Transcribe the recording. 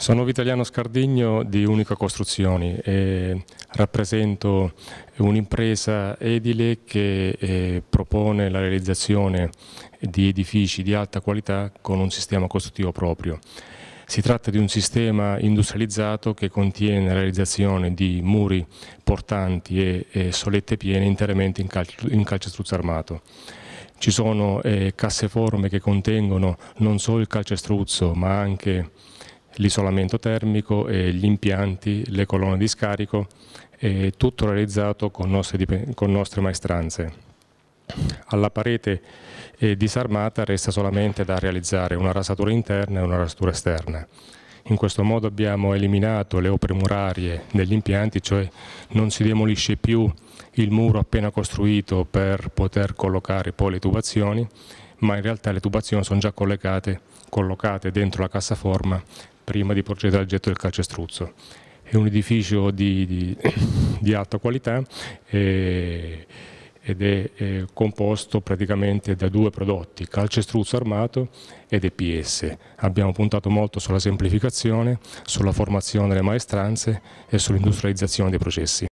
Sono Vitaliano Scardigno di Unica Costruzioni e rappresento un'impresa edile che eh, propone la realizzazione di edifici di alta qualità con un sistema costruttivo proprio. Si tratta di un sistema industrializzato che contiene la realizzazione di muri portanti e, solette piene interamente in, calcestruzzo armato ci sono eh, casseforme che contengono non solo il calcestruzzo ma anche l'isolamento termico, eh, gli impianti, le colonne di scarico, eh, tutto realizzato con nostre, con nostre, maestranze. Alla parete eh, disarmata resta solamente da realizzare una rasatura interna e una rasatura esterna. In questo modo abbiamo eliminato le opere murarie degli impianti, cioè non si demolisce più il muro appena costruito per poter collocare poi le tubazioni, ma in realtà le tubazioni sono già collocate, collocate dentro la cassaforma prima di procedere al getto del calcestruzzo. È un edificio di, di, di alta qualità e, ed è, è, composto praticamente da due prodotti, calcestruzzo armato ed EPS. Abbiamo puntato molto sulla semplificazione, sulla formazione delle maestranze e sull'industrializzazione dei processi.